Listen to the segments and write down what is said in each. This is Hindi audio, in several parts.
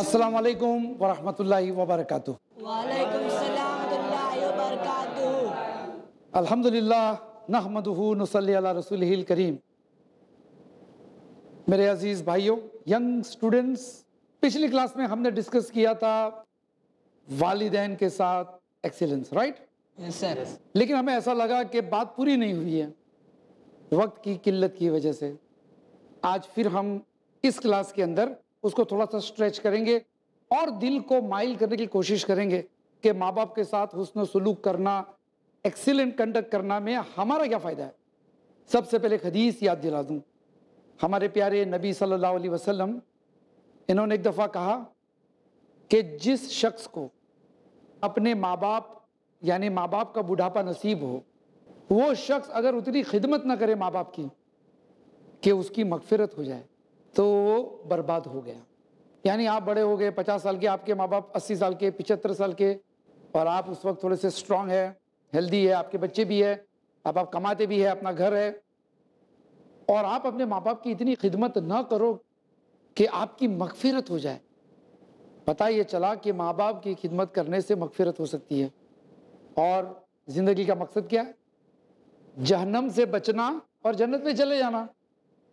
अस्सलाम वालेकुम वरहमतुल्लाहि वबरकातुहू करीम मेरे अजीज़ भाइयों यंग स्टूडेंट्स पिछली क्लास में हमने डिस्कस किया था वालदेन के साथ एक्सीलेंस राइट yes, लेकिन हमें ऐसा लगा कि बात पूरी नहीं हुई है वक्त की किल्लत की वजह से आज फिर हम इस क्लास के अंदर उसको थोड़ा सा स्ट्रेच करेंगे और दिल को माइल करने की कोशिश करेंगे कि माँ बाप के साथ हुसन सलूक करना एक्सीलेंट कंडक्ट करना में हमारा क्या फ़ायदा है सबसे पहले खदीस हदीस याद दिला दूँ हमारे प्यारे नबी सल्लल्लाहु अलैहि वसल्लम इन्होंने एक दफ़ा कहा कि जिस शख्स को अपने माँ बाप यानी माँ बाप का बुढ़ापा नसीब हो वो शख्स अगर उतनी खिदमत ना करे माँ बाप की कि उसकी मगफिरत हो जाए तो वो बर्बाद हो गया यानी आप बड़े हो गए पचास साल के आपके माँ बाप अस्सी साल के पिचहत्तर साल के और आप उस वक्त थोड़े से स्ट्रांग है हेल्दी है आपके बच्चे भी है आप आप कमाते भी है अपना घर है और आप अपने माँ बाप की इतनी खिदमत ना करो कि आपकी मगफिरत हो जाए पता ये चला कि माँ बाप की खिदमत करने से मगफिरत हो सकती है और ज़िंदगी का मकसद क्या है जहनम से बचना और जन्नत में चले जाना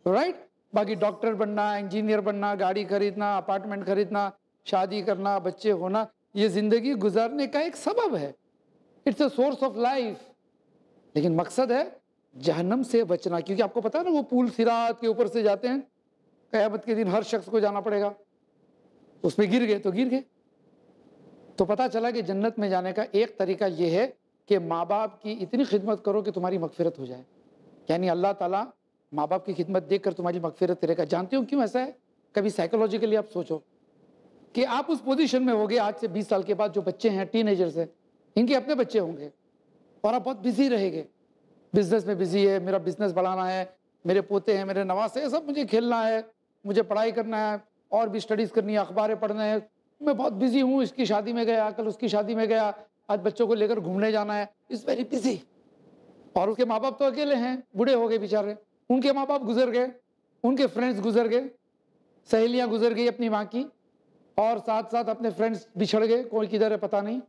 राइट बाकी डॉक्टर बनना इंजीनियर बनना गाड़ी खरीदना अपार्टमेंट खरीदना शादी करना बच्चे होना ये ज़िंदगी गुजारने का एक सबब है it's a source of life लेकिन मकसद है जहनम से बचना क्योंकि आपको पता है ना वो पुल सिरात के ऊपर से जाते हैं क़यामत के दिन हर शख्स को जाना पड़ेगा उसमें गिर गए तो गिर गए तो पता चला कि जन्नत में जाने का एक तरीका यह है कि माँ बाप की इतनी खिदमत करो कि तुम्हारी मगफिरत हो जाए यानी अल्लाह ताला माँ बाप की खिदमत देख कर तुम्हारी मकफिरत करेगा जानते हो क्यों ऐसा है कभी साइकोलॉजिकली आप सोचो कि आप उस पोजिशन में गए आज से बीस साल के बाद जो बच्चे हैं टीन हैं इनके अपने बच्चे होंगे और आप बहुत बिजी रहेंगे बिजनेस में बिजी है मेरा बिजनेस बढ़ाना है मेरे पोते हैं मेरे नवास है सब मुझे खेलना है मुझे पढ़ाई करना है और भी स्टडीज़ करनी है अखबारें पढ़ना है मैं बहुत बिजी हूँ इसकी शादी में गया कल उसकी शादी में गया आज बच्चों को लेकर घूमने जाना है इज़ वेरी बिजी और उसके माँ बाप तो अकेले हैं बूढ़े हो गए बेचारे उनके माँ बाप गुजर गए उनके फ्रेंड्स गुजर गए सहेलियाँ गुजर गई अपनी माँ की और साथ साथ अपने फ्रेंड्स बिछड़ गए कोई किधर है पता नहीं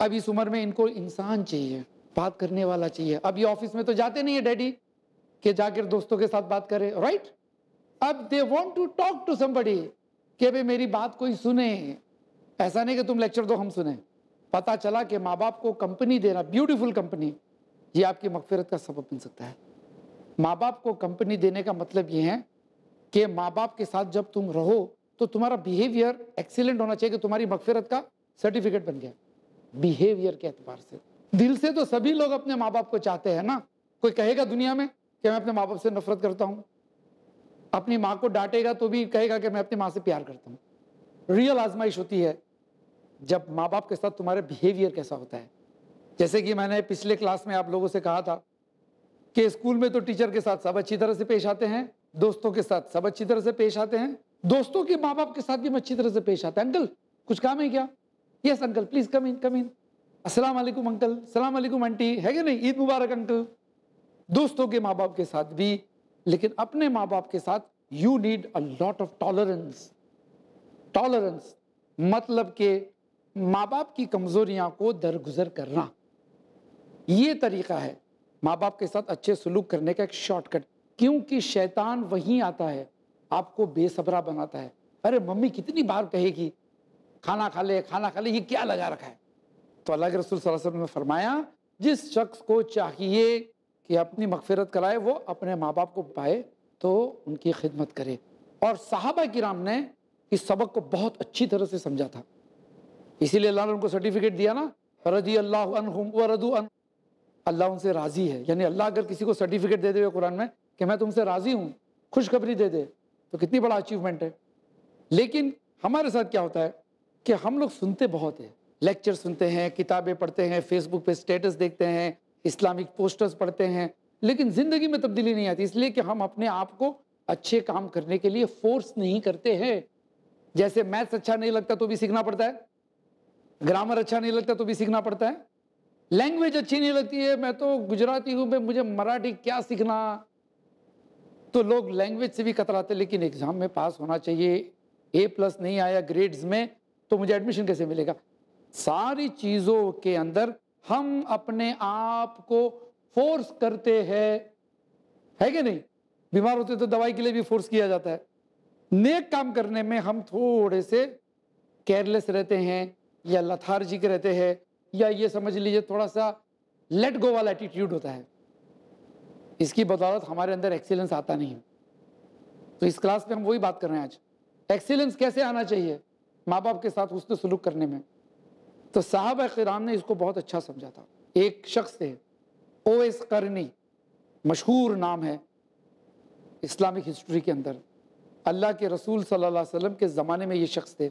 अब इस उम्र में इनको इंसान चाहिए बात करने वाला चाहिए अब ये ऑफिस में तो जाते नहीं है डैडी कि जाकर दोस्तों के साथ बात करें राइट अब they want to talk to somebody कि भाई मेरी बात कोई सुने ऐसा नहीं कि तुम लेक्चर दो हम सुने पता चला कि माँ बाप को कंपनी देना ब्यूटीफुल कंपनी ये आपकी मकफिरत का सबब बन सकता है माँ बाप को कंपनी देने का मतलब ये है कि माँ बाप के साथ जब तुम रहो तो तुम्हारा बिहेवियर एक्सीलेंट होना चाहिए कि तुम्हारी मकफिरत का सर्टिफिकेट बन गया बिहेवियर के एतबार से दिल से तो सभी लोग अपने माँ बाप को चाहते हैं ना कोई कहेगा दुनिया में कि मैं अपने माँ बाप से नफरत करता हूँ अपनी माँ को डांटेगा तो भी कहेगा कि मैं अपनी माँ से प्यार करता हूँ रियल आजमाइश होती है जब माँ बाप के साथ तुम्हारे बिहेवियर कैसा होता है जैसे कि मैंने पिछले क्लास में आप लोगों से कहा था कि स्कूल में तो टीचर के साथ सब अच्छी तरह से पेश आते हैं दोस्तों के साथ सब अच्छी तरह से पेश आते हैं दोस्तों के माँ बाप के साथ भी हम अच्छी तरह से पेश आते हैं अंकल कुछ काम है क्या yes uncle please come in come in Aslam uncle सलाम आंटी है कि नहीं ईद मुबारक अंकल दोस्तों के माँ बाप के साथ भी लेकिन अपने माँ बाप के साथ you need a lot of tolerance tolerance मतलब के माँ बाप की कमजोरियां को दरगुजर करना ये तरीका है माँ बाप के साथ अच्छे सलूक करने का एक शॉर्टकट क्योंकि शैतान वहीं आता है आपको बेसबरा बनाता है अरे मम्मी कितनी बार कहेगी खाना खा ले खाना खा ले ये क्या लगा रखा है तो अल्लाह के रसूल वसल्लम ने फरमाया जिस शख्स को चाहिए कि अपनी मगफिरत कराए वो अपने माँ बाप को पाए तो उनकी खिदमत करे और साहबा राम ने इस सबक को बहुत अच्छी तरह से समझा था इसीलिए अल्लाह ने उनको सर्टिफिकेट दिया ना रजी अल्लाह अल्लाह उनसे राज़ी है यानी अल्लाह अगर किसी को सर्टिफिकेट दे दे कुरान में कि मैं तुमसे राज़ी हूँ खुशखबरी दे दे तो कितनी बड़ा अचीवमेंट है लेकिन हमारे साथ क्या होता है कि हम लोग सुनते बहुत हैं लेक्चर सुनते हैं किताबें पढ़ते हैं फेसबुक पे स्टेटस देखते हैं इस्लामिक पोस्टर्स पढ़ते हैं लेकिन ज़िंदगी में तब्दीली नहीं आती इसलिए कि हम अपने आप को अच्छे काम करने के लिए फोर्स नहीं करते हैं जैसे मैथ्स अच्छा नहीं लगता तो भी सीखना पड़ता है ग्रामर अच्छा नहीं लगता तो भी सीखना पड़ता है लैंग्वेज अच्छी नहीं लगती है मैं तो गुजराती हूं मैं मुझे मराठी क्या सीखना तो लोग लैंग्वेज से भी कतराते लेकिन एग्ज़ाम में पास होना चाहिए ए प्लस नहीं आया ग्रेड्स में तो मुझे एडमिशन कैसे मिलेगा सारी चीज़ों के अंदर हम अपने आप को फोर्स करते हैं है कि नहीं बीमार होते तो दवाई के लिए भी फोर्स किया जाता है नेक काम करने में हम थोड़े से केयरलेस रहते हैं या लथार्जिक रहते हैं या ये समझ लीजिए थोड़ा सा लेट गो वाला एटीट्यूड होता है इसकी बदौलत हमारे अंदर एक्सीलेंस आता नहीं तो इस क्लास में हम वही बात कर रहे हैं आज एक्सीलेंस कैसे आना चाहिए माँ बाप के साथ उसने सलूक करने में तो साहब कराम ने इसको बहुत अच्छा समझा था एक शख्स थे ओ एस करनी मशहूर नाम है इस्लामिक हिस्ट्री के अंदर अल्लाह के रसूल सल्लल्लाहु अलैहि वसल्लम के ज़माने में ये शख्स थे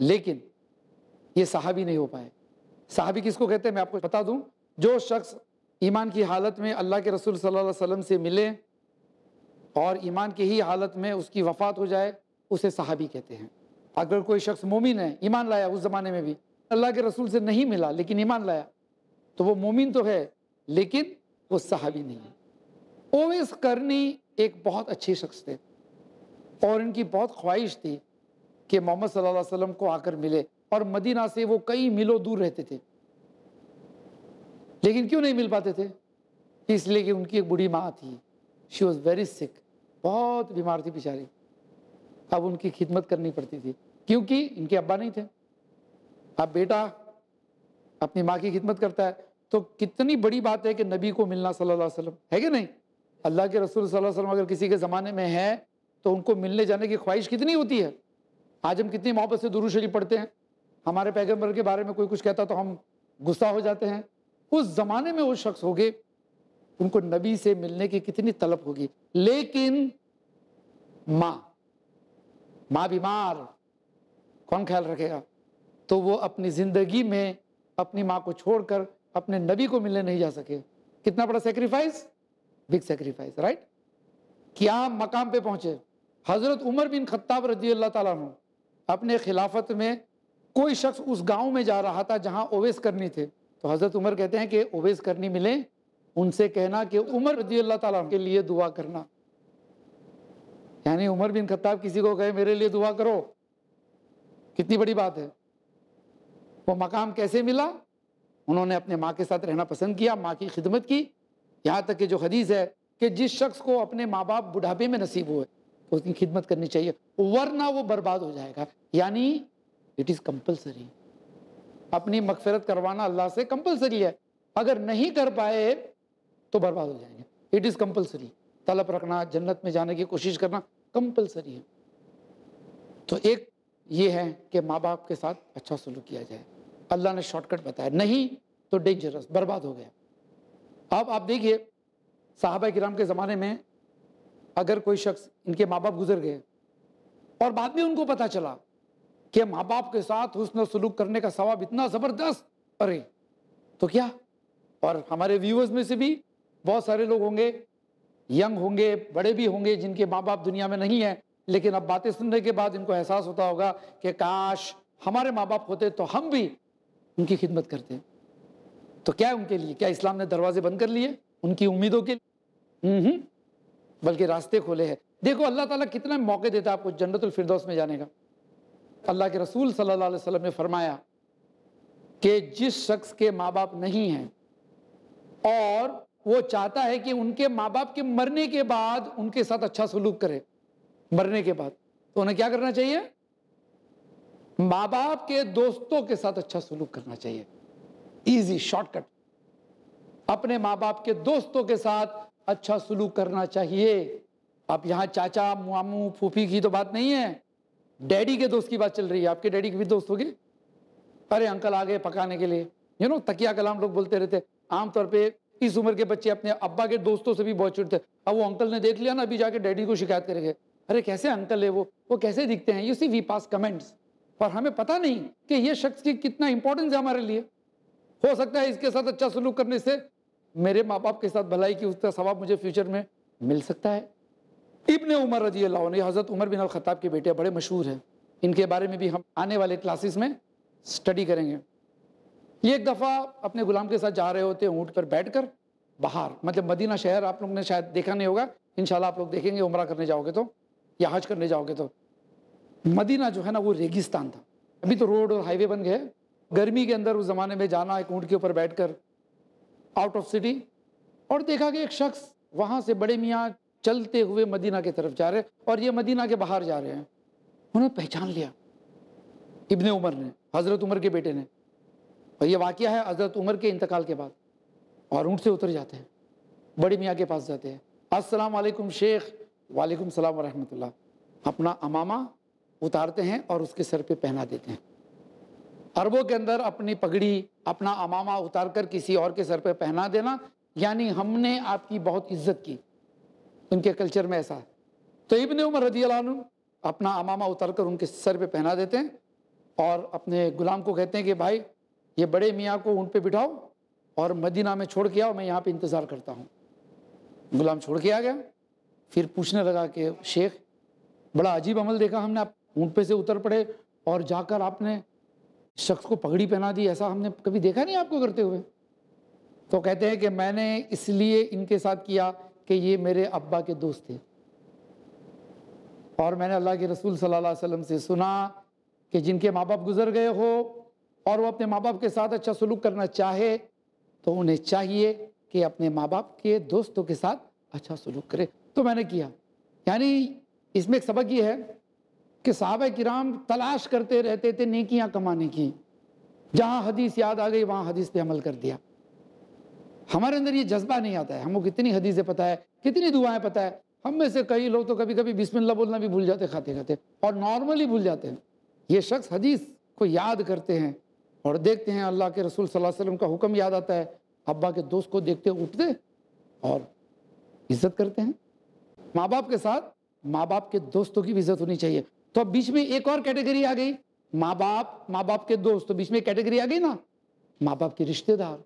लेकिन ये साहबी नहीं हो पाए साहबी किसको कहते हैं मैं आपको बता दूं जो शख्स ईमान की हालत में अल्लाह के रसूल सल्लल्लाहु अलैहि वसल्लम से मिले और ईमान की ही हालत में उसकी वफ़ात हो जाए उसे साहबी कहते हैं अगर कोई शख्स मोमिन है ईमान लाया उस ज़माने में भी अल्लाह के रसूल से नहीं मिला लेकिन ईमान लाया तो वो मोमिन तो है लेकिन वो साहबी नहीं है ओवेस करनी एक बहुत अच्छे शख्स थे और इनकी बहुत ख्वाहिश थी कि मोहम्मद सल्लल्लाहु अलैहि वसल्लम को आकर मिले और मदीना से वो कई मिलो दूर रहते थे लेकिन क्यों नहीं मिल पाते थे इसलिए कि उनकी एक बूढ़ी माँ थी शी वॉज़ वेरी सिक बहुत बीमार थी बेचारी अब उनकी खिदमत करनी पड़ती थी क्योंकि इनके अब्बा नहीं थे अब बेटा अपनी माँ की खिदमत करता है तो कितनी बड़ी बात है कि नबी को मिलना सल्लल्लाहु अलैहि वसल्लम है कि नहीं अल्लाह के रसूल सल्लल्लाहु अलैहि वसल्लम अगर किसी के ज़माने में है तो उनको मिलने जाने की ख्वाहिश कितनी होती है आज हम कितनी मोहब्बत से दुरू शरीफ पढ़ते हैं हमारे पैगम्बर के बारे में कोई कुछ कहता तो हम गुस्सा हो जाते हैं उस ज़माने में वो शख्स हो गए उनको नबी से मिलने की कितनी तलब होगी लेकिन माँ माँ बीमार कौन ख्याल रखेगा तो वो अपनी ज़िंदगी में अपनी माँ को छोड़कर अपने नबी को मिलने नहीं जा सके कितना बड़ा सेक्रीफाइस बिग सेक्रीफाइस राइट क्या मकाम पे पहुंचे हज़रत उमर बिन खत्ताब रजी अल्लाह तुम अपने खिलाफत में कोई शख्स उस गांव में जा रहा था जहां ओवेस करनी थे तो हज़रत उमर कहते हैं कि ओवेस करनी मिले उनसे कहना कि उमर रजी अल्लाह तला के लिए दुआ करना यानी उमर बिन खत्ताब किसी को कहे मेरे लिए दुआ करो कितनी बड़ी बात है वो मकाम कैसे मिला उन्होंने अपने माँ के साथ रहना पसंद किया माँ की खिदमत की यहाँ तक कि जो हदीस है कि जिस शख्स को अपने माँ बाप बुढ़ापे में नसीब हुए तो उसकी खिदमत करनी चाहिए वरना वो बर्बाद हो जाएगा यानी इट इज़ कंपल्सरी अपनी मकफरत करवाना अल्लाह से कंपल्सरी है अगर नहीं कर पाए तो बर्बाद हो जाएंगे इट इज़ कंपल्सरी तलब रखना जन्नत में जाने की कोशिश करना कंपल्सरी है तो एक ये है कि माँ बाप के साथ अच्छा सलूक किया जाए अल्लाह ने शॉर्टकट बताया नहीं तो डेंजरस बर्बाद हो गया अब आप देखिए साहबा किराम के ज़माने में अगर कोई शख्स इनके माँ बाप गुजर गए और बाद में उनको पता चला कि माँ बाप के साथ हुसन सलूक करने का सवाब इतना ज़बरदस्त अरे तो क्या और हमारे व्यूवर्स में से भी बहुत सारे लोग होंगे यंग होंगे बड़े भी होंगे जिनके माँ बाप दुनिया में नहीं है लेकिन अब बातें सुनने के बाद इनको एहसास होता होगा कि काश हमारे माँ बाप होते तो हम भी उनकी खिदमत करते तो क्या है उनके लिए क्या इस्लाम ने दरवाजे बंद कर लिए उनकी उम्मीदों के लिए बल्कि रास्ते खोले हैं देखो अल्लाह ताला कितना मौके देता है आपको जन्नतुल फिरदौस में जाने का अल्लाह के रसूल सल्लल्लाहु अलैहि वसल्लम ने फरमाया कि जिस शख्स के माँ बाप नहीं हैं और वो चाहता है कि उनके माँ बाप के मरने के बाद उनके साथ अच्छा सलूक करे मरने के बाद तो उन्हें क्या करना चाहिए माँ बाप के दोस्तों के साथ अच्छा सलूक करना चाहिए इजी शॉर्टकट अपने माँ बाप के दोस्तों के साथ अच्छा सलूक करना चाहिए अब यहाँ चाचा मामू फूफी की तो बात नहीं है डैडी के दोस्त की बात चल रही है आपके डैडी के भी दोस्त होंगे अरे अंकल आ गए पकाने के लिए यू नो तकिया कलाम लोग बोलते रहते आमतौर पे इस उम्र के बच्चे अपने अब्बा के दोस्तों से भी बहुत थे अब वो अंकल ने देख लिया ना अभी जाके डैडी को शिकायत करेंगे अरे कैसे अंकल है वो वो कैसे दिखते हैं you see we pass comments पर हमें पता नहीं कि ये शख्स की कितना इंपॉर्टेंस है हमारे लिए हो सकता है इसके साथ अच्छा सलूक करने से मेरे माँ बाप के साथ भलाई की उसका सवाब मुझे फ्यूचर में मिल सकता है इबन उमर रजी ने हज़रत उमर बिन ख़त्ताब के बेटे बड़े मशहूर हैं इनके बारे में भी हम आने वाले क्लासेस में स्टडी करेंगे ये एक दफ़ा अपने गुलाम के साथ जा रहे होते हैं ऊँट पर बैठ कर बाहर मतलब मदीना शहर आप लोग ने शायद देखा नहीं होगा इन आप लोग देखेंगे उम्र करने जाओगे तो या हज करने जाओगे तो मदीना जो है ना वो रेगिस्तान था अभी तो रोड और हाईवे बन गए गर्मी के अंदर उस ज़माने में जाना एक ऊँट के ऊपर बैठ कर आउट ऑफ सिटी और देखा कि एक शख्स वहाँ से बड़े मियाँ चलते हुए मदीना की तरफ जा रहे और ये मदीना के बाहर जा रहे हैं उन्हें पहचान लिया इबन उमर ने हज़रत उमर के बेटे ने और ये वाक़ है हज़रत उमर के इंतकाल के बाद और ऊँट से उतर जाते हैं बड़े मियाँ के पास जाते हैं असलम शेख वालेकुम सलाम वरहमतुल्ला अपना अमामा उतारते हैं और उसके सर पे पहना देते हैं अरबों के अंदर अपनी पगड़ी अपना अमामा उतार कर किसी और के सर पे पहना देना यानी हमने आपकी बहुत इज्जत की उनके कल्चर में ऐसा है तो इबन उमर रजी अपना अमामा उतर कर उनके सर पे पहना देते हैं और अपने गुलाम को कहते हैं कि भाई ये बड़े मियाँ को उन पर बिठाओ और मदीना में छोड़ के आओ मैं यहाँ पर इंतज़ार करता हूँ गुलाम छोड़ के आ गया फिर पूछने लगा कि शेख बड़ा अजीब अमल देखा हमने आप ऊँट पे से उतर पड़े और जाकर आपने शख्स को पगड़ी पहना दी ऐसा हमने कभी देखा नहीं आपको करते हुए तो कहते हैं कि मैंने इसलिए इनके साथ किया कि ये मेरे अब्बा के दोस्त थे और मैंने अल्लाह के रसूल सल्लल्लाहु अलैहि वसल्लम से सुना कि जिनके माँ बाप गुजर गए हो और वो अपने माँ बाप के साथ अच्छा सलूक करना चाहे तो उन्हें चाहिए कि अपने माँ बाप के दोस्तों के साथ अच्छा सलूक करे तो मैंने किया यानी इसमें एक सबक ये है कि साहब किराम तलाश करते रहते थे नेकियाँ कमाने की जहाँ हदीस याद आ गई वहाँ हदीस पे अमल कर दिया हमारे अंदर ये जज्बा नहीं आता है हमको कितनी हदीसें पता है कितनी दुआएं पता है हम में से कई लोग तो कभी कभी बिस्मिल्लाह बोलना भी भूल जाते खाते खाते और नॉर्मली भूल जाते हैं ये शख्स हदीस को याद करते हैं और देखते हैं अल्लाह के रसूल सल्लल्लाहु अलैहि वसल्लम का हुक्म याद आता है अब्बा के दोस्त को देखते उठते और इज्जत करते हैं माँ बाप के साथ माँ बाप के दोस्तों की भी इज्जत होनी चाहिए तो अब बीच में एक और कैटेगरी आ गई माँ बाप माँ बाप के दोस्त तो बीच में कैटेगरी आ गई ना माँ बाप के रिश्तेदार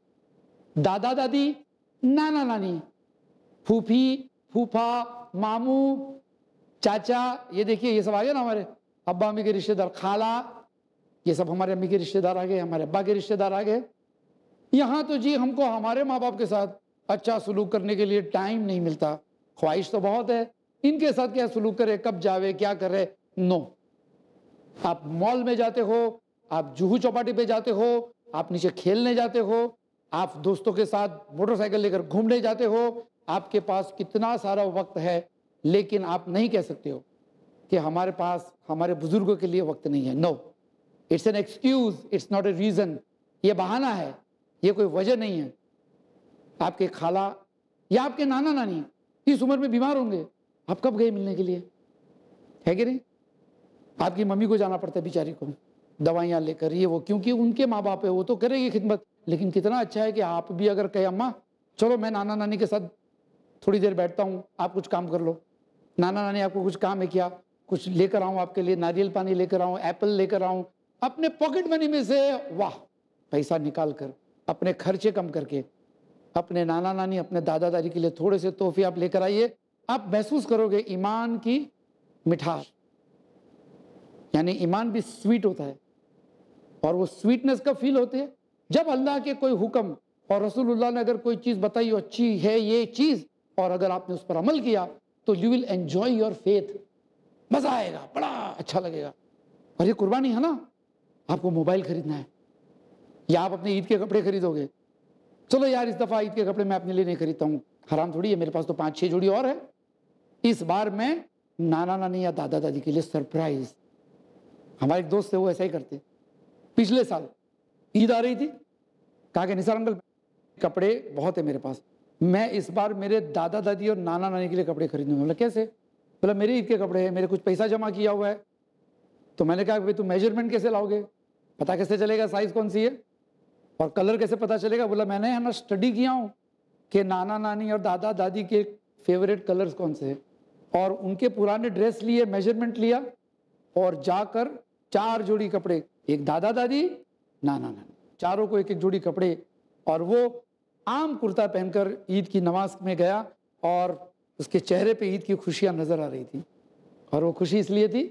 दादा दादी नाना नानी फूफी फूफा मामू चाचा ये देखिए ये सब आ गया ना हमारे अब्बा अम्मी के रिश्तेदार खाला ये सब हमारे अम्मी के रिश्तेदार आ गए हमारे अब्बा के रिश्तेदार आ गए यहाँ तो जी हमको हमारे माँ बाप के साथ अच्छा सलूक करने के लिए टाइम नहीं मिलता ख्वाहिश तो बहुत है इनके साथ क्या सलूक करे कब जावे क्या करे नो आप मॉल में जाते हो आप जूहू चौपाटी पे जाते हो आप नीचे खेलने जाते हो आप दोस्तों के साथ मोटरसाइकिल लेकर घूमने जाते हो आपके पास कितना सारा वक्त है लेकिन आप नहीं कह सकते हो कि हमारे पास हमारे बुजुर्गों के लिए वक्त नहीं है no it's an excuse it's not a reason ये बहाना है ये कोई वजह नहीं है आपके खाला या आपके नाना नानी इस उम्र में बीमार होंगे आप कब गए मिलने के लिए है कि नहीं आपकी मम्मी को जाना पड़ता है बेचारी को दवाइयाँ लेकर ये वो क्योंकि उनके माँ बाप है वो तो करेगी खिदमत लेकिन कितना अच्छा है कि आप भी अगर कहे अम्मा चलो मैं नाना नानी के साथ थोड़ी देर बैठता हूँ आप कुछ काम कर लो नाना नानी आपको कुछ काम है क्या कुछ लेकर आऊँ आपके लिए नारियल पानी लेकर आऊँ एप्पल लेकर आऊँ अपने पॉकेट मनी में से वाह पैसा निकाल कर अपने खर्चे कम करके अपने नाना नानी अपने दादा दादी के लिए थोड़े से तोहफे आप लेकर आइए आप महसूस करोगे ईमान की मिठास यानी ईमान भी स्वीट होता है और वो स्वीटनेस कब फील होती है जब अल्लाह के कोई हुक्म और रसूलुल्लाह ने अगर कोई चीज़ बताई अच्छी है ये चीज़ और अगर आपने उस पर अमल किया तो you will enjoy your faith मज़ा आएगा बड़ा अच्छा लगेगा और ये कुर्बानी है ना आपको मोबाइल खरीदना है या आप अपने ईद के कपड़े खरीदोगे चलो यार इस दफ़ा ईद के कपड़े मैं अपने लिए नहीं खरीदता हूँ हराम थोड़ी है मेरे पास तो पाँच छः जोड़ी और है इस बार मैं नाना नानी या दादा दादी के लिए सरप्राइज हमारे दोस्त थे वो ऐसा ही करते पिछले साल ईद आ रही थी कहा कि निसार अंकल कपड़े बहुत है मेरे पास मैं इस बार मेरे दादा दादी और नाना नानी के लिए कपड़े खरीदूंगा बोला कैसे बोला मेरे ईद के कपड़े हैं मेरे कुछ पैसा जमा किया हुआ है तो मैंने कहा भाई तुम मेजरमेंट कैसे लाओगे पता कैसे चलेगा साइज़ कौन सी है और कलर कैसे पता चलेगा बोला मैंने है ना स्टडी किया हूँ कि नाना नानी और दादा दादी के फेवरेट कलर्स कौन से हैं और उनके पुराने ड्रेस लिए मेजरमेंट लिया और जाकर चार जोड़ी कपड़े एक दादा दादी ना ना ना चारों को एक एक जोड़ी कपड़े और वो आम कुर्ता पहनकर ईद की नमाज में गया और उसके चेहरे पे ईद की खुशियाँ नज़र आ रही थी और वो खुशी इसलिए थी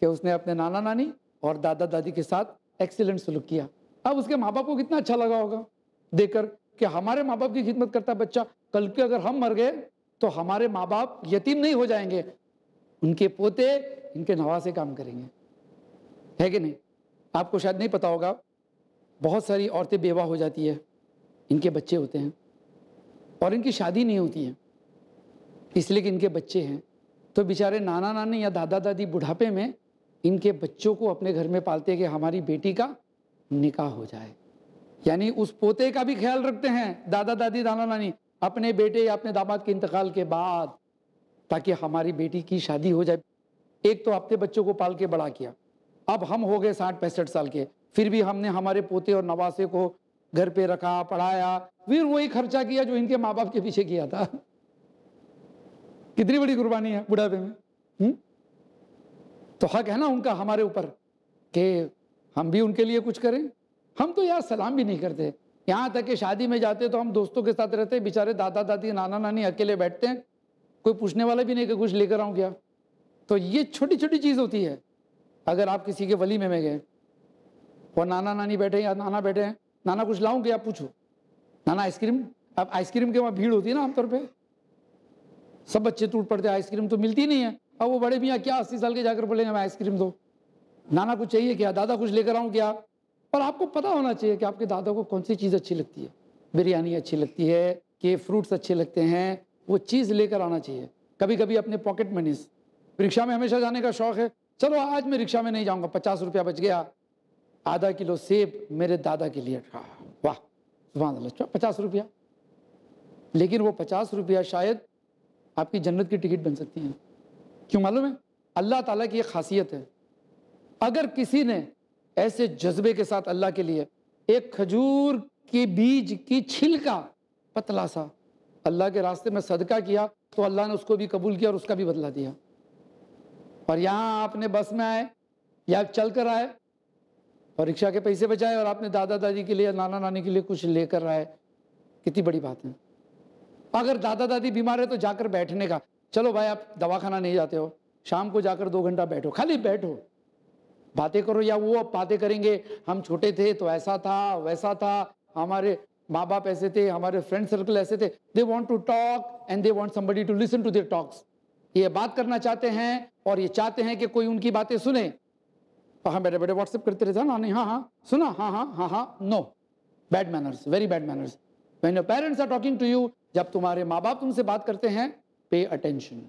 कि उसने अपने नाना नानी और दादा दादी के साथ एक्सीलेंट सलूक किया अब उसके माँ बाप को कितना अच्छा लगा होगा देखकर कि हमारे माँ बाप की खिदमत करता बच्चा कल के अगर हम मर गए तो हमारे माँ बाप यतीम नहीं हो जाएंगे उनके पोते इनके नवासे काम करेंगे है कि नहीं आपको शायद नहीं पता होगा बहुत सारी औरतें बेवा हो जाती है इनके बच्चे होते हैं और इनकी शादी नहीं होती है इसलिए कि इनके बच्चे हैं तो बेचारे नाना नानी या दादा दादी बुढ़ापे में इनके बच्चों को अपने घर में पालते हैं कि हमारी बेटी का निकाह हो जाए यानी उस पोते का भी ख्याल रखते हैं दादा दादी नाना नानी अपने बेटे या अपने दामाद के इंतकाल के बाद ताकि हमारी बेटी की शादी हो जाए एक तो अपने बच्चों को पाल के बड़ा किया अब हम हो गए साठ पैंसठ साल के फिर भी हमने हमारे पोते और नवासे को घर पे रखा पढ़ाया फिर वही खर्चा किया जो इनके माँ बाप के पीछे किया था कितनी बड़ी कुर्बानी है बुढ़ापे में हुँ? तो हक है ना उनका हमारे ऊपर कि हम भी उनके लिए कुछ करें हम तो यार सलाम भी नहीं करते यहाँ तक कि शादी में जाते तो हम दोस्तों के साथ रहते बेचारे दादा दादी नाना नानी अकेले बैठते हैं कोई पूछने वाला भी नहीं कि कुछ लेकर आऊँ क्या तो ये छोटी छोटी चीज़ होती है अगर आप किसी के वली में में गए और नाना नानी बैठे या नाना बैठे हैं नाना कुछ लाऊं कि आप पूछो नाना आइसक्रीम अब आइसक्रीम के वहाँ भीड़ होती है ना आमतौर पर सब बच्चे टूट पड़ते हैं आइसक्रीम तो मिलती नहीं है अब वो बड़े भैया क्या अस्सी साल के जाकर बोलेंगे हमें आइसक्रीम दो नाना कुछ चाहिए क्या दादा कुछ लेकर आऊँ क्या पर आपको पता होना चाहिए कि आपके दादा को कौन सी चीज़ अच्छी लगती है बिरयानी अच्छी लगती है के फ्रूट्स अच्छे लगते हैं वो चीज़ लेकर आना चाहिए कभी कभी अपने पॉकेट मनी रिक्शा में हमेशा जाने का शौक है चलो आज मैं रिक्शा में नहीं जाऊँगा पचास रुपया बच गया आधा किलो सेब मेरे दादा के लिए था वाह सुबह पचास रुपया लेकिन वो पचास रुपया शायद आपकी जन्नत की टिकट बन सकती है क्यों मालूम है अल्लाह ताला की ये खासियत है अगर किसी ने ऐसे जज्बे के साथ अल्लाह के लिए एक खजूर के बीज की छिलका पतला सा अल्लाह के रास्ते में सदका किया तो अल्लाह ने उसको भी कबूल किया और उसका भी बदला दिया और यहाँ आपने बस में आए या चल कर आए और रिक्शा के पैसे बचाए और आपने दादा दादी के लिए नाना नानी के लिए कुछ लेकर आए कितनी बड़ी बात है अगर दादा दादी बीमार है तो जाकर बैठने का चलो भाई आप दवाखाना नहीं जाते हो शाम को जाकर दो घंटा बैठो खाली बैठो बातें करो या वो अब बातें करेंगे हम छोटे थे तो ऐसा था वैसा था हमारे माँ बाप ऐसे थे हमारे फ्रेंड सर्कल ऐसे थे they want to talk and they want somebody to listen to their talks ये बात करना चाहते हैं और ये चाहते हैं कि कोई उनकी बातें सुने कहा बैठे बैठे व्हाट्सएप करते रहते हैं नानी हाँ हाँ सुना हाँ हाँ हाँ हाँ no bad manners very bad manners when your parents are talking to you जब तुम्हारे माँ बाप तुमसे बात करते हैं पे अटेंशन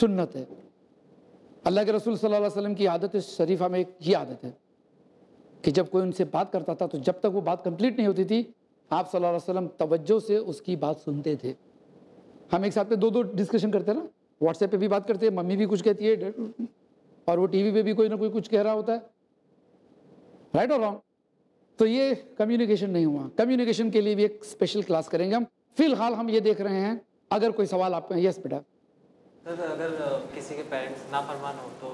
सुन्नत है अल्लाह के रसूल सल्लल्लाहु अलैहि वसल्लम की आदत शरीफा में एक ये आदत है कि जब कोई उनसे बात करता था तो जब तक वो बात कंप्लीट नहीं होती थी आप सल्लल्लाहु अलैहि वसल्लम तवज्जो से उसकी बात सुनते थे हम एक साथ में दो दो डिस्कशन करते हैं ना व्हाट्सएप पे भी बात करते हैं मम्मी भी कुछ कहती है और वो टीवी पे भी कोई ना कोई कुछ कह रहा होता है राइट और रॉन्ग तो ये कम्युनिकेशन नहीं हुआ कम्युनिकेशन के लिए भी एक स्पेशल क्लास करेंगे हम फिलहाल हम ये देख रहे हैं अगर कोई सवाल आपका यस बेटा अगर किसी के पेरेंट्स नाफरमान हो तो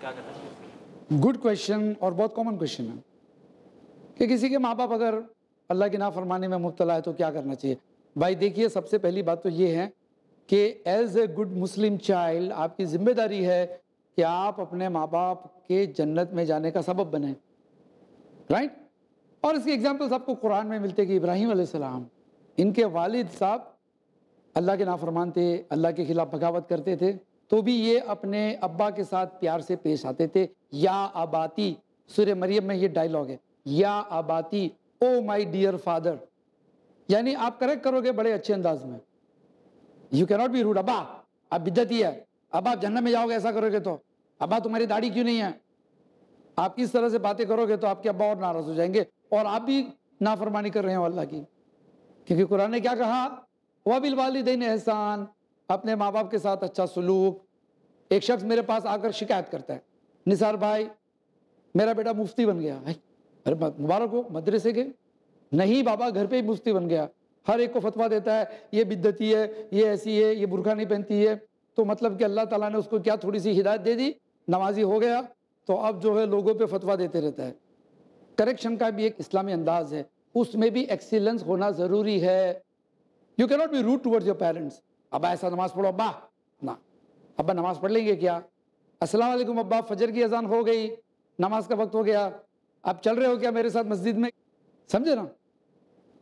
क्या करना चाहिए गुड क्वेश्चन और बहुत कॉमन क्वेश्चन है कि किसी के माँ बाप अगर अल्लाह की नाफरमानी में मुबतला है तो क्या करना चाहिए भाई देखिए सबसे पहली बात तो ये है कि as a good Muslim child आपकी जिम्मेदारी है कि आप अपने माँ बाप के जन्नत में जाने का सबब बने राइट और इसकी एग्जाम्पल्स आपको कुरान में मिलते कि इब्राहिम आसमाम इनके वालिद साहब अल्लाह के नाफरमान थे अल्लाह के ख़िलाफ़ बगावत करते थे तो भी ये अपने अब्बा के साथ प्यार से पेश आते थे या आबाती सूर्य मरियम में ये डायलॉग है या आबाती ओ माई डियर फादर यानी आप करेक्ट करोगे बड़े अच्छे अंदाज में यू कैनॉट बी रूड अबा आप ही है अब आप जन्नत में जाओगे ऐसा करोगे तो अब्बा तुम्हारी दाढ़ी क्यों नहीं है आप किस तरह से बातें करोगे तो आपके अब्बा और नाराज हो जाएंगे और आप भी नाफरमानी कर रहे हो अल्लाह की क्योंकि कुरान ने क्या कहा वह बिल वालदेन एहसान अपने माँ बाप के साथ अच्छा सलूक एक शख्स मेरे पास आकर शिकायत करता है निसार भाई मेरा बेटा मुफ्ती बन गया है अरे मुबारक हो मदरसे के नहीं बाबा घर पे ही मुफ्ती बन गया हर एक को फतवा देता है ये बिद्दती है ये ऐसी है ये बुरखा नहीं पहनती है तो मतलब कि अल्लाह ताला ने उसको क्या थोड़ी सी हिदायत दे दी नमाजी हो गया तो अब जो है लोगों पे फतवा देते रहता है करेक्शन का भी एक इस्लामी अंदाज है उसमें भी एक्सीलेंस होना ज़रूरी है you cannot be rude towards your parents अबा ऐसा नमाज़ पढ़ो अब्बा ना अब्बा नमाज़ पढ़ लेंगे क्या अस्सलाम वालेकुम अब्बा फजर की अजान हो गई नमाज का वक्त हो गया आप चल रहे हो क्या मेरे साथ मस्जिद में समझे ना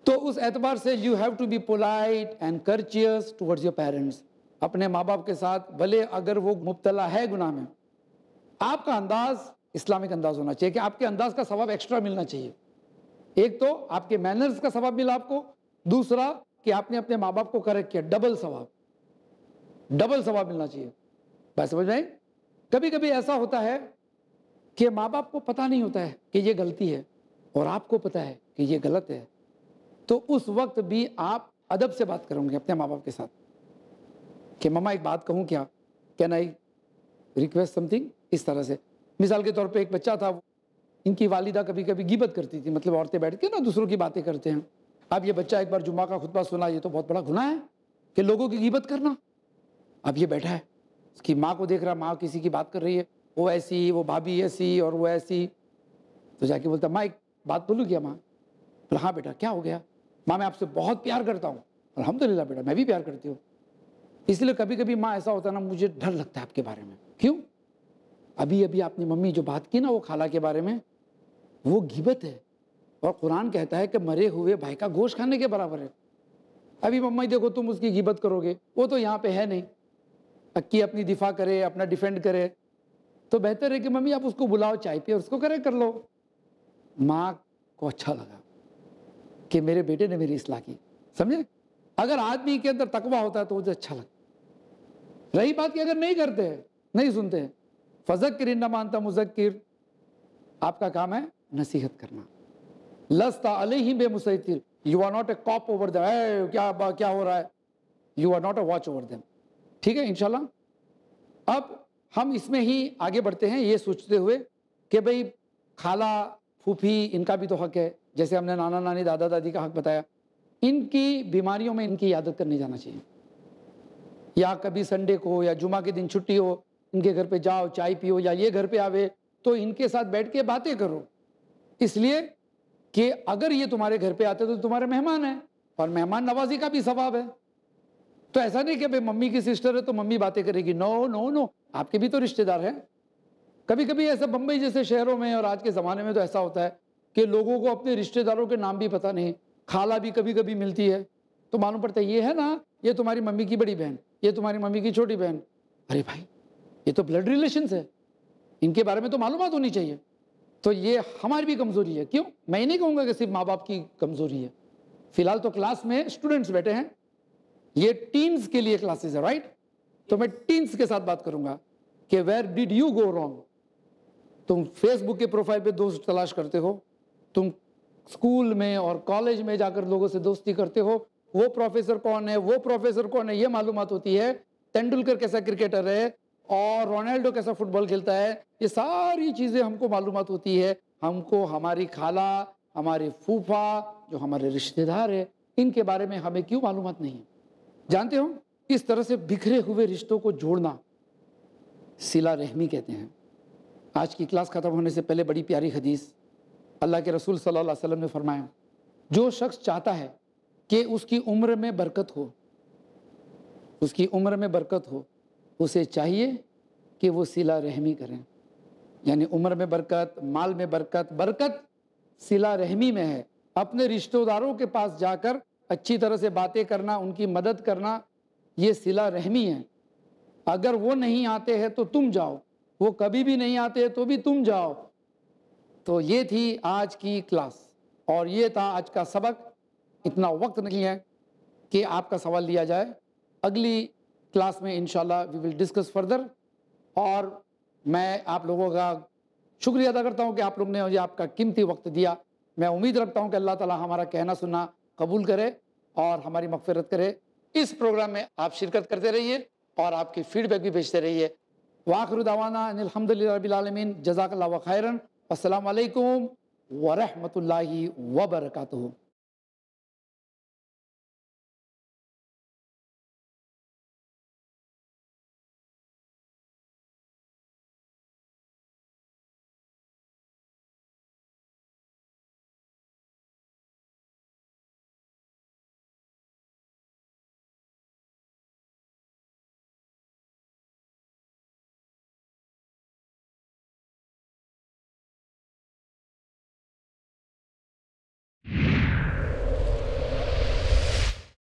तो उस एतबार से you have to be polite and courteous towards your parents अपने माँ बाप के साथ भले अगर वो मुबतला है गुनाह में आपका अंदाज इस्लामिक अंदाज होना चाहिए कि आपके अंदाज का सवाब एक्स्ट्रा मिलना चाहिए एक तो आपके मैनर्स का सवाब मिला आपको दूसरा कि आपने अपने माँ बाप को करेक्ट किया डबल सवाब डबल सवाब मिलना चाहिए बात समझ में कभी कभी ऐसा होता है कि माँ बाप को पता नहीं होता है कि ये गलती है और आपको पता है कि ये गलत है तो उस वक्त भी आप अदब से बात करोगे अपने माँ बाप के साथ कि मम्मा एक बात कहूँ क्या कैन आई रिक्वेस्ट समथिंग इस तरह से मिसाल के तौर पे एक बच्चा था इनकी वालिदा कभी कभी गिबत करती थी मतलब औरतें बैठ के ना दूसरों की बातें करते हैं अब ये बच्चा एक बार जुम्मा का खुतबा सुना ये तो बहुत बड़ा गुना है कि लोगों की गिबत करना अब ये बैठा है उसकी माँ को देख रहा माँ किसी की बात कर रही है वो ऐसी वो भाभी ऐसी और वो ऐसी तो जाके बोलता माँ एक बात बोलूँ क्या माँ बोला हाँ बेटा क्या हो गया माँ मैं आपसे बहुत प्यार करता हूँ अलहमदिल्ला बेटा मैं भी प्यार करती हूँ इसलिए कभी कभी माँ ऐसा होता है ना मुझे डर लगता है आपके बारे में क्यों अभी अभी आपने मम्मी जो बात की ना वो खाला के बारे में वो गिबत है और कुरान कहता है कि मरे हुए भाई का गोश्त खाने के बराबर है अभी मम्मी देखो तुम उसकी गिबत करोगे वो तो यहाँ पे है नहीं अक्की अपनी दिफा करे अपना डिफेंड करे तो बेहतर है कि मम्मी आप उसको बुलाओ चाय पे और उसको करे कर लो माँ को अच्छा लगा कि मेरे बेटे ने मेरी इसलाह की समझे अगर आदमी के अंदर तकवा होता है तो मुझे अच्छा लगता रही बात कि अगर नहीं करते नहीं सुनते हैं फजक्र इन्ना मानता मुजक्र आपका काम है नसीहत करना लस्ता ही बे मुसैतिर you are not a cop over them क्या क्या हो रहा है you are not a watch over them ठीक है इनशाला अब हम इसमें ही आगे बढ़ते हैं ये सोचते हुए कि भाई खाला फूफी इनका भी तो हक है जैसे हमने नाना नानी दादा दादी का हक बताया इनकी बीमारियों में इनकी आदत करने जाना चाहिए या कभी संडे को या जुमा के दिन छुट्टी हो इनके घर पे जाओ चाय पियो या ये घर पे आवे तो इनके साथ बैठ के बातें करो इसलिए कि अगर ये तुम्हारे घर पे आते तो तुम्हारे मेहमान हैं और मेहमान नवाजी का भी स्वभाव है तो ऐसा नहीं कि भाई मम्मी की सिस्टर है तो मम्मी बातें करेगी नो नो नो आपके भी तो रिश्तेदार हैं कभी कभी ऐसा बम्बई जैसे शहरों में और आज के ज़माने में तो ऐसा होता है कि लोगों को अपने रिश्तेदारों के नाम भी पता नहीं खाला भी कभी कभी मिलती है तो मालूम पड़ता है ये है ना ये तुम्हारी मम्मी की बड़ी बहन ये तुम्हारी मम्मी की छोटी बहन अरे भाई ये तो ब्लड रिलेशंस है इनके बारे में तो मालूम होनी चाहिए तो ये हमारी भी कमज़ोरी है क्यों मैं नहीं कहूँगा कि सिर्फ माँ बाप की कमज़ोरी है फिलहाल तो क्लास में स्टूडेंट्स बैठे हैं ये टीम्स के लिए क्लासेस है राइट तो मैं टीम्स के साथ बात करूंगा कि where did you go wrong तुम फेसबुक के प्रोफाइल पे दोस्त तलाश करते हो तुम स्कूल में और कॉलेज में जाकर लोगों से दोस्ती करते हो वो प्रोफेसर कौन है वो प्रोफेसर कौन है ये मालूम होती है तेंडुलकर कैसा क्रिकेटर है और रोनाल्डो कैसा फुटबॉल खेलता है ये सारी चीज़ें हमको मालूम होती है हमको हमारी खाला हमारी फूफा जो हमारे रिश्तेदार है इनके बारे में हमें क्यों मालूम नहीं है जानते हो इस तरह से बिखरे हुए रिश्तों को जोड़ना सिला रहमी कहते हैं आज की क्लास ख़त्म होने से पहले बड़ी प्यारी हदीस अल्लाह के रसूल सल्लल्लाहु अलैहि वसल्लम ने फरमाया जो शख्स चाहता है कि उसकी उम्र में बरकत हो उसकी उम्र में बरकत हो उसे चाहिए कि वो सिला रहमी करें यानी उम्र में बरकत माल में बरकत बरकत सिला रहमी में है अपने रिश्तेदारों के पास जाकर अच्छी तरह से बातें करना उनकी मदद करना ये सिला रहमी है अगर वो नहीं आते हैं तो तुम जाओ वो कभी भी नहीं आते हैं तो भी तुम जाओ तो ये थी आज की क्लास और ये था आज का सबक इतना वक्त नहीं है कि आपका सवाल लिया जाए अगली क्लास में इनशाला वी विल डिस्कस फर्दर और मैं आप लोगों का शुक्रिया अदा करता हूँ कि आप लोग ने मुझे आपका कीमती वक्त दिया मैं उम्मीद रखता हूँ कि अल्लाह ताला हमारा कहना सुनना कबूल करे और हमारी मफफरत करे इस प्रोग्राम में आप शिरकत करते रहिए और आपकी फीडबैक भी भेजते रहिए वाखरुदावाना अनिलहमदिल्लाबालमीन जजाकल्ला खैरन असलकम लाही वबरकू